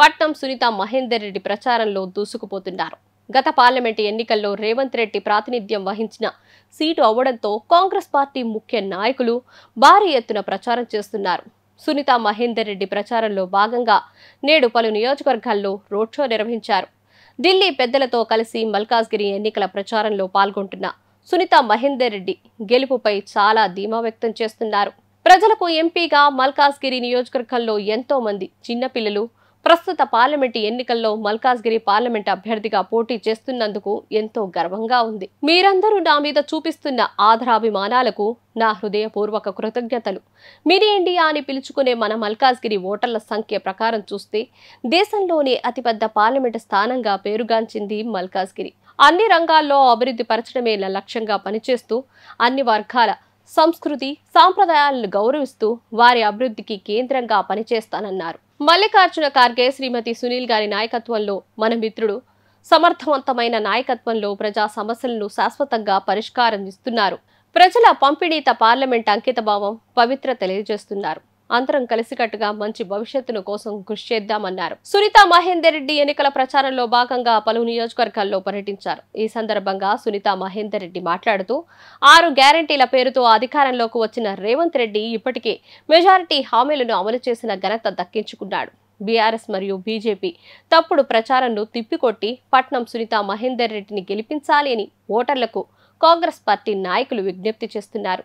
పట్నం సునీత మహేందర్ రెడ్డి ప్రచారంలో దూసుకుపోతున్నారు గత పార్లమెంటు ఎన్నికల్లో రేవంత్ రెడ్డి ప్రాతినిధ్యం వహించిన సీటు అవ్వడంతో కాంగ్రెస్ పార్టీ ముఖ్య నాయకులు భారీ ఎత్తున ప్రచారం చేస్తున్నారు సునీత మహేందర్ రెడ్డి ప్రచారంలో భాగంగా నేడు పలు నియోజకవర్గాల్లో రోడ్ షో నిర్వహించారు ఢిల్లీ పెద్దలతో కలిసి మల్కాజ్గిరి ఎన్నికల ప్రచారంలో పాల్గొంటున్న సునీత మహేందర్ రెడ్డి గెలుపుపై చాలా ధీమా వ్యక్తం చేస్తున్నారు ప్రజలకు ఎంపీగా మల్కాజ్గిరి నియోజకవర్గంలో ఎంతో మంది చిన్నపిల్లలు ప్రస్తుత పార్లమెంటు ఎన్నికల్లో మల్కాజ్గిరి పార్లమెంట్ అభ్యర్థిగా పోటీ చేస్తున్నందుకు ఎంతో గర్వంగా ఉంది మీరందరూ నా మీద చూపిస్తున్న ఆధారాభిమానాలకు నా హృదయపూర్వక కృతజ్ఞతలు మినీ ఇండియా అని పిలుచుకునే మన మల్కాజ్గిరి ఓటర్ల సంఖ్య ప్రకారం చూస్తే దేశంలోనే అతిపెద్ద పార్లమెంటు స్థానంగా పేరుగాంచింది మల్కాజ్గిరి అన్ని రంగాల్లో అభివృద్ధి పరచడమే లక్ష్యంగా పనిచేస్తూ అన్ని వర్గాల సంస్కృతి సాంప్రదాయాలను గౌరవిస్తూ వారి అభివృద్ధికి కేంద్రంగా పనిచేస్తానన్నారు మల్లికార్జున ఖార్గే శ్రీమతి సునీల్ గారి నాయకత్వంలో మన మిత్రుడు సమర్థవంతమైన నాయకత్వంలో ప్రజా సమస్యలను శాశ్వతంగా పరిష్కారం ఇస్తున్నారు ప్రజల పంపిణీత పార్లమెంట్ అంకితభావం పవిత్ర తెలియజేస్తున్నారు అందరం కలిసికట్టుగా మంచి భవిష్యత్తును కోసం కృషి చేద్దామన్నారు సునీత మహేందర్ రెడ్డి ఎన్నికల ప్రచారంలో భాగంగా పలు నియోజకవర్గాల్లో పర్యటించారు ఈ సందర్భంగా సునీత మహేందర్ రెడ్డి మాట్లాడుతూ ఆరు గ్యారంటీల పేరుతో అధికారంలోకి వచ్చిన రేవంత్ రెడ్డి ఇప్పటికే మెజారిటీ హామీలను అమలు చేసిన ఘనత దక్కించుకున్నాడు బీఆర్ఎస్ మరియు బీజేపీ తప్పుడు ప్రచారంను తిప్పికొట్టి పట్నం సునీత మహేందర్ రెడ్డిని గెలిపించాలి అని ఓటర్లకు కాంగ్రెస్ పార్టీ నాయకులు విజ్ఞప్తి చేస్తున్నారు